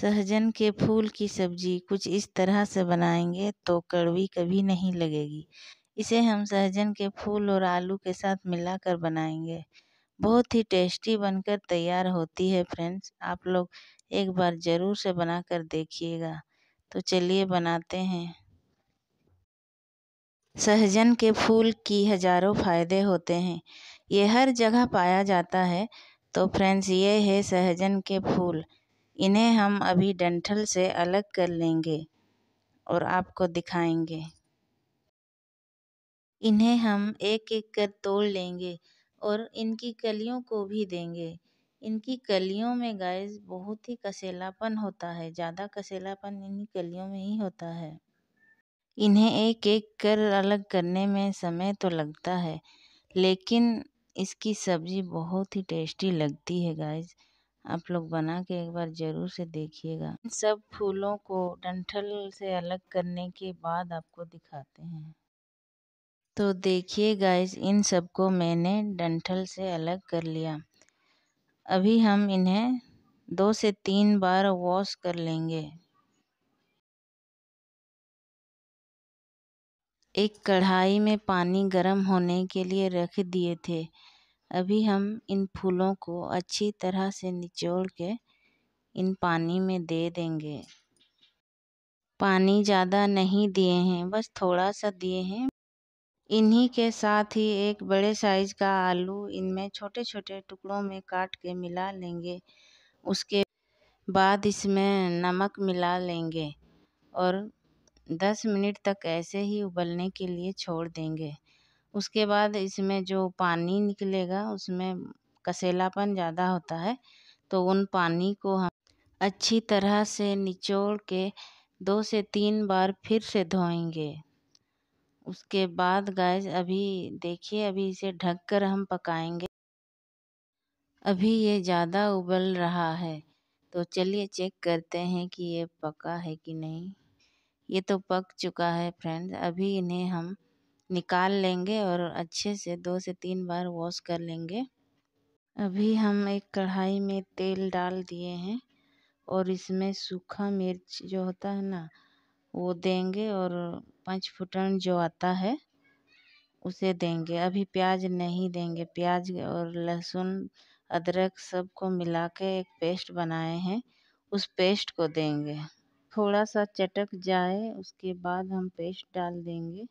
सहजन के फूल की सब्जी कुछ इस तरह से बनाएंगे तो कड़वी कभी नहीं लगेगी इसे हम सहजन के फूल और आलू के साथ मिलाकर बनाएंगे बहुत ही टेस्टी बनकर तैयार होती है फ्रेंड्स आप लोग एक बार ज़रूर से बनाकर देखिएगा तो चलिए बनाते हैं सहजन के फूल की हजारों फायदे होते हैं ये हर जगह पाया जाता है तो फ्रेंड्स ये है सहजन के फूल इन्हें हम अभी डंठल से अलग कर लेंगे और आपको दिखाएंगे इन्हें हम एक एक कर तोड़ लेंगे और इनकी कलियों को भी देंगे इनकी कलियों में गाइस बहुत ही कसेलापन होता है ज़्यादा कसेलापन इन्हीं कलियों में ही होता है इन्हें एक एक कर अलग करने में समय तो लगता है लेकिन इसकी सब्ज़ी बहुत ही टेस्टी लगती है गाइस आप लोग बना के एक बार जरूर से देखिएगा सब फूलों को डंठल से अलग करने के बाद आपको दिखाते हैं तो देखिए गाइस इन सबको मैंने डंठल से अलग कर लिया अभी हम इन्हें दो से तीन बार वॉश कर लेंगे एक कढ़ाई में पानी गर्म होने के लिए रख दिए थे अभी हम इन फूलों को अच्छी तरह से निचोड़ के इन पानी में दे देंगे पानी ज़्यादा नहीं दिए हैं बस थोड़ा सा दिए हैं इन्हीं के साथ ही एक बड़े साइज़ का आलू इनमें छोटे छोटे टुकड़ों में काट के मिला लेंगे उसके बाद इसमें नमक मिला लेंगे और 10 मिनट तक ऐसे ही उबलने के लिए छोड़ देंगे उसके बाद इसमें जो पानी निकलेगा उसमें कसेलापन ज़्यादा होता है तो उन पानी को हम अच्छी तरह से निचोड़ के दो से तीन बार फिर से धोएंगे उसके बाद गैस अभी देखिए अभी इसे ढक कर हम पकाएंगे अभी ये ज़्यादा उबल रहा है तो चलिए चेक करते हैं कि ये पका है कि नहीं ये तो पक चुका है फ्रेंड्स अभी इन्हें हम निकाल लेंगे और अच्छे से दो से तीन बार वॉश कर लेंगे अभी हम एक कढ़ाई में तेल डाल दिए हैं और इसमें सूखा मिर्च जो होता है ना वो देंगे और पाँच फुटन जो आता है उसे देंगे अभी प्याज नहीं देंगे प्याज और लहसुन अदरक सबको मिला के एक पेस्ट बनाए हैं उस पेस्ट को देंगे थोड़ा सा चटक जाए उसके बाद हम पेस्ट डाल देंगे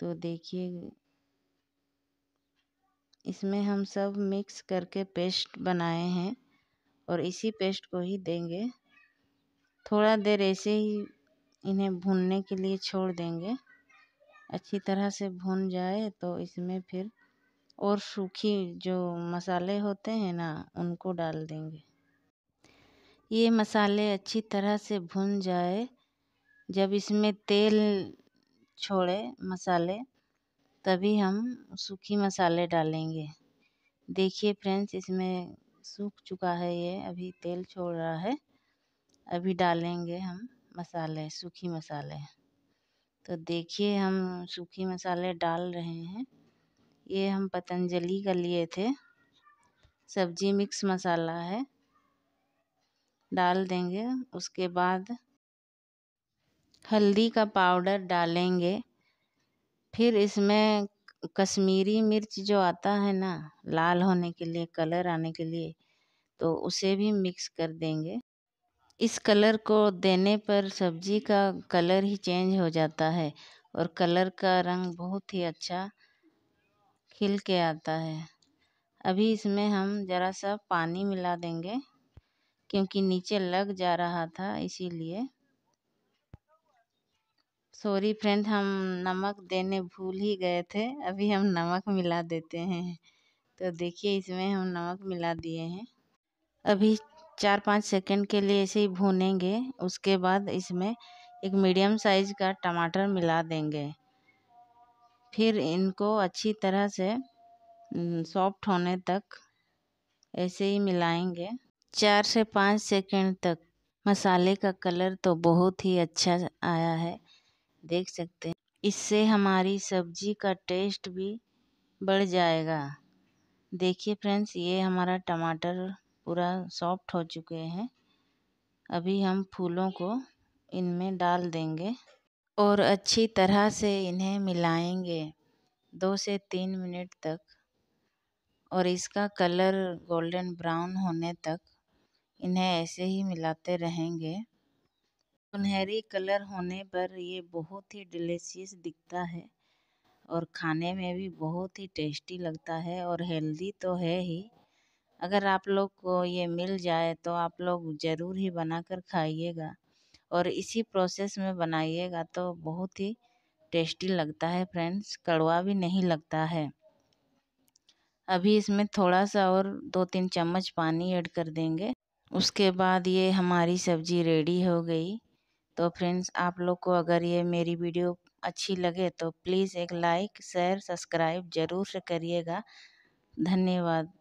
तो देखिए इसमें हम सब मिक्स करके पेस्ट बनाए हैं और इसी पेस्ट को ही देंगे थोड़ा देर ऐसे ही इन्हें भूनने के लिए छोड़ देंगे अच्छी तरह से भून जाए तो इसमें फिर और सूखी जो मसाले होते हैं ना उनको डाल देंगे ये मसाले अच्छी तरह से भुन जाए जब इसमें तेल छोड़े मसाले तभी हम सूखी मसाले डालेंगे देखिए फ्रेंड्स इसमें सूख चुका है ये अभी तेल छोड़ रहा है अभी डालेंगे हम मसाले सूखे मसाले तो देखिए हम सूखे मसाले डाल रहे हैं ये हम पतंजलि का लिए थे सब्जी मिक्स मसाला है डाल देंगे उसके बाद हल्दी का पाउडर डालेंगे फिर इसमें कश्मीरी मिर्च जो आता है ना लाल होने के लिए कलर आने के लिए तो उसे भी मिक्स कर देंगे इस कलर को देने पर सब्जी का कलर ही चेंज हो जाता है और कलर का रंग बहुत ही अच्छा खिल के आता है अभी इसमें हम ज़रा सा पानी मिला देंगे क्योंकि नीचे लग जा रहा था इसीलिए सॉरी फ्रेंड हम नमक देने भूल ही गए थे अभी हम नमक मिला देते हैं तो देखिए इसमें हम नमक मिला दिए हैं अभी चार पाँच सेकंड के लिए ऐसे ही भूनेंगे उसके बाद इसमें एक मीडियम साइज का टमाटर मिला देंगे फिर इनको अच्छी तरह से सॉफ्ट होने तक ऐसे ही मिलाएंगे चार से पाँच सेकंड तक मसाले का कलर तो बहुत ही अच्छा आया है देख सकते हैं इससे हमारी सब्जी का टेस्ट भी बढ़ जाएगा देखिए फ्रेंड्स ये हमारा टमाटर पूरा सॉफ्ट हो चुके हैं अभी हम फूलों को इनमें डाल देंगे और अच्छी तरह से इन्हें मिलाएंगे दो से तीन मिनट तक और इसका कलर गोल्डन ब्राउन होने तक इन्हें ऐसे ही मिलाते रहेंगे सुनहरी कलर होने पर ये बहुत ही डिलीशियस दिखता है और खाने में भी बहुत ही टेस्टी लगता है और हेल्दी तो है ही अगर आप लोग को ये मिल जाए तो आप लोग ज़रूर ही बनाकर खाइएगा और इसी प्रोसेस में बनाइएगा तो बहुत ही टेस्टी लगता है फ्रेंड्स कड़वा भी नहीं लगता है अभी इसमें थोड़ा सा और दो तीन चम्मच पानी ऐड कर देंगे उसके बाद ये हमारी सब्ज़ी रेडी हो गई तो फ्रेंड्स आप लोग को अगर ये मेरी वीडियो अच्छी लगे तो प्लीज़ एक लाइक शेयर सब्सक्राइब ज़रूर से करिएगा धन्यवाद